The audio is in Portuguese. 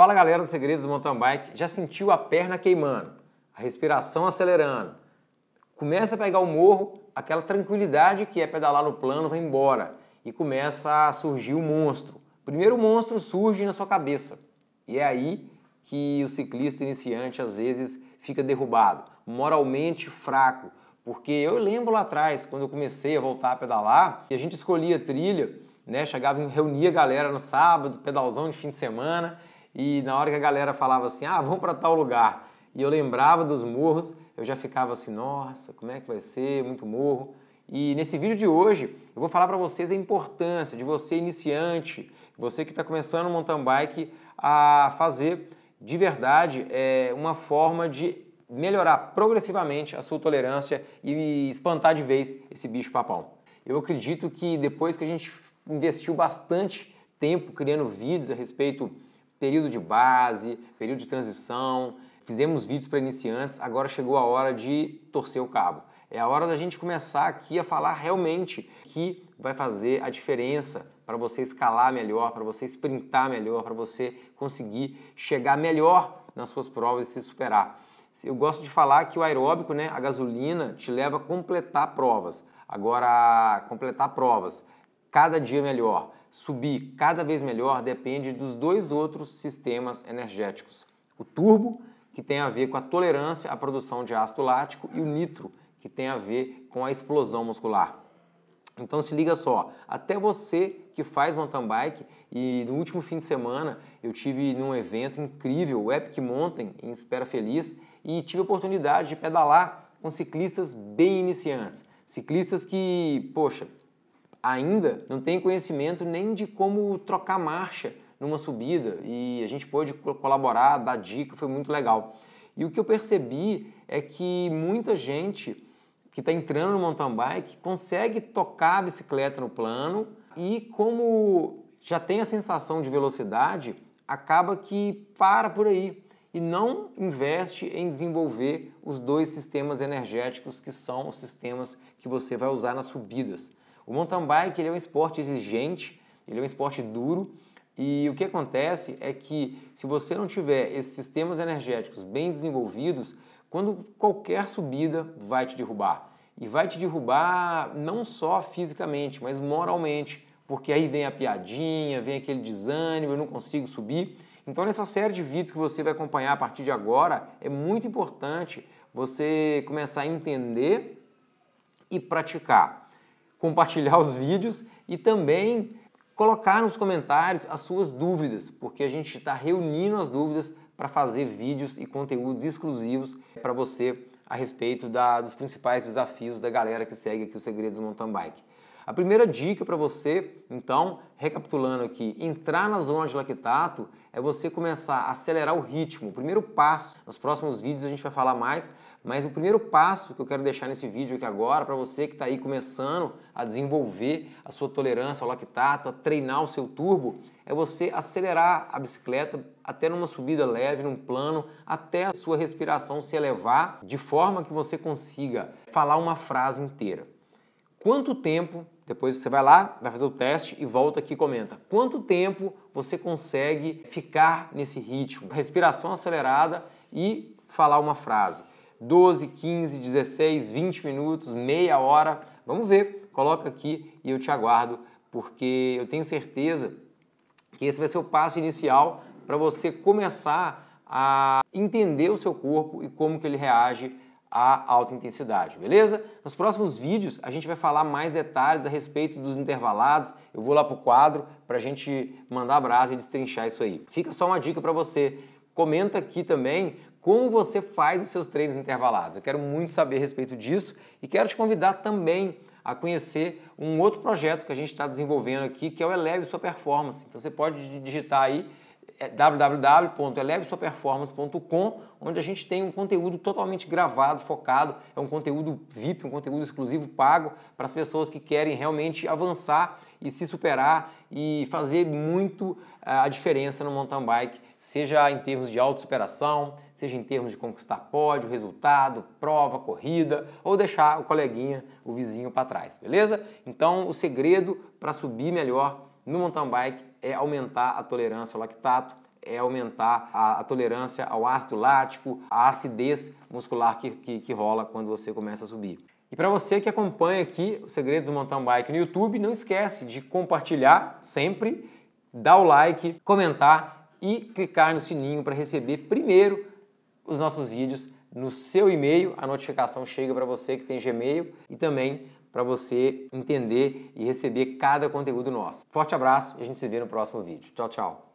Fala galera do Segredos Mountain Bike, já sentiu a perna queimando, a respiração acelerando? Começa a pegar o morro, aquela tranquilidade que é pedalar no plano vai embora e começa a surgir o um monstro. Primeiro o monstro surge na sua cabeça e é aí que o ciclista iniciante às vezes fica derrubado, moralmente fraco, porque eu lembro lá atrás, quando eu comecei a voltar a pedalar, e a gente escolhia trilha, né? Chegava e reunia a galera no sábado, pedalzão de fim de semana, e na hora que a galera falava assim, ah, vamos para tal lugar, e eu lembrava dos morros, eu já ficava assim, nossa, como é que vai ser, muito morro. E nesse vídeo de hoje eu vou falar para vocês a importância de você iniciante, você que está começando o mountain bike, a fazer de verdade é, uma forma de melhorar progressivamente a sua tolerância e espantar de vez esse bicho papão. Eu acredito que depois que a gente investiu bastante tempo criando vídeos a respeito período de base, período de transição, fizemos vídeos para iniciantes, agora chegou a hora de torcer o cabo. É a hora da gente começar aqui a falar realmente que vai fazer a diferença para você escalar melhor, para você sprintar melhor, para você conseguir chegar melhor nas suas provas e se superar. Eu gosto de falar que o aeróbico, né, a gasolina, te leva a completar provas. Agora, completar provas cada dia melhor subir cada vez melhor depende dos dois outros sistemas energéticos: o turbo, que tem a ver com a tolerância à produção de ácido lático, e o nitro, que tem a ver com a explosão muscular. Então se liga só, até você que faz mountain bike e no último fim de semana eu tive num evento incrível, o Epic Mountain em Espera Feliz, e tive a oportunidade de pedalar com ciclistas bem iniciantes, ciclistas que, poxa, ainda não tem conhecimento nem de como trocar marcha numa subida e a gente pôde colaborar, dar dica, foi muito legal. E o que eu percebi é que muita gente que está entrando no mountain bike consegue tocar a bicicleta no plano e como já tem a sensação de velocidade, acaba que para por aí e não investe em desenvolver os dois sistemas energéticos que são os sistemas que você vai usar nas subidas. O mountain bike ele é um esporte exigente, ele é um esporte duro e o que acontece é que se você não tiver esses sistemas energéticos bem desenvolvidos, quando qualquer subida vai te derrubar. E vai te derrubar não só fisicamente, mas moralmente, porque aí vem a piadinha, vem aquele desânimo, eu não consigo subir. Então, nessa série de vídeos que você vai acompanhar a partir de agora, é muito importante você começar a entender e praticar compartilhar os vídeos e também colocar nos comentários as suas dúvidas, porque a gente está reunindo as dúvidas para fazer vídeos e conteúdos exclusivos para você a respeito da, dos principais desafios da galera que segue aqui o Segredos Mountain Bike. A primeira dica para você, então, recapitulando aqui, entrar na zona de lactato é você começar a acelerar o ritmo. O primeiro passo, nos próximos vídeos a gente vai falar mais mas o primeiro passo que eu quero deixar nesse vídeo aqui agora, para você que está aí começando a desenvolver a sua tolerância ao lactato, a treinar o seu turbo, é você acelerar a bicicleta até numa subida leve, num plano, até a sua respiração se elevar, de forma que você consiga falar uma frase inteira. Quanto tempo, depois você vai lá, vai fazer o teste e volta aqui e comenta. Quanto tempo você consegue ficar nesse ritmo? Respiração acelerada e falar uma frase. 12, 15, 16, 20 minutos, meia hora. Vamos ver, coloca aqui e eu te aguardo, porque eu tenho certeza que esse vai ser o passo inicial para você começar a entender o seu corpo e como que ele reage à alta intensidade, beleza? Nos próximos vídeos a gente vai falar mais detalhes a respeito dos intervalados. Eu vou lá para o quadro para a gente mandar a brasa e destrinchar isso aí. Fica só uma dica para você. Comenta aqui também como você faz os seus treinos intervalados. Eu quero muito saber a respeito disso e quero te convidar também a conhecer um outro projeto que a gente está desenvolvendo aqui, que é o Eleve Sua Performance. Então você pode digitar aí é www.elevesuaperformance.com, onde a gente tem um conteúdo totalmente gravado, focado, é um conteúdo VIP, um conteúdo exclusivo pago para as pessoas que querem realmente avançar e se superar e fazer muito eh, a diferença no mountain bike, seja em termos de autossuperação, seja em termos de conquistar pódio, resultado, prova, corrida, ou deixar o coleguinha, o vizinho para trás, beleza? Então, o segredo para subir melhor no mountain bike é aumentar a tolerância ao lactato, é aumentar a, a tolerância ao ácido lático, a acidez muscular que, que, que rola quando você começa a subir. E para você que acompanha aqui o Segredos do Mountain Bike no YouTube, não esquece de compartilhar sempre, dar o like, comentar e clicar no sininho para receber primeiro os nossos vídeos no seu e-mail. A notificação chega para você que tem Gmail e também para você entender e receber cada conteúdo nosso. Forte abraço e a gente se vê no próximo vídeo. Tchau, tchau!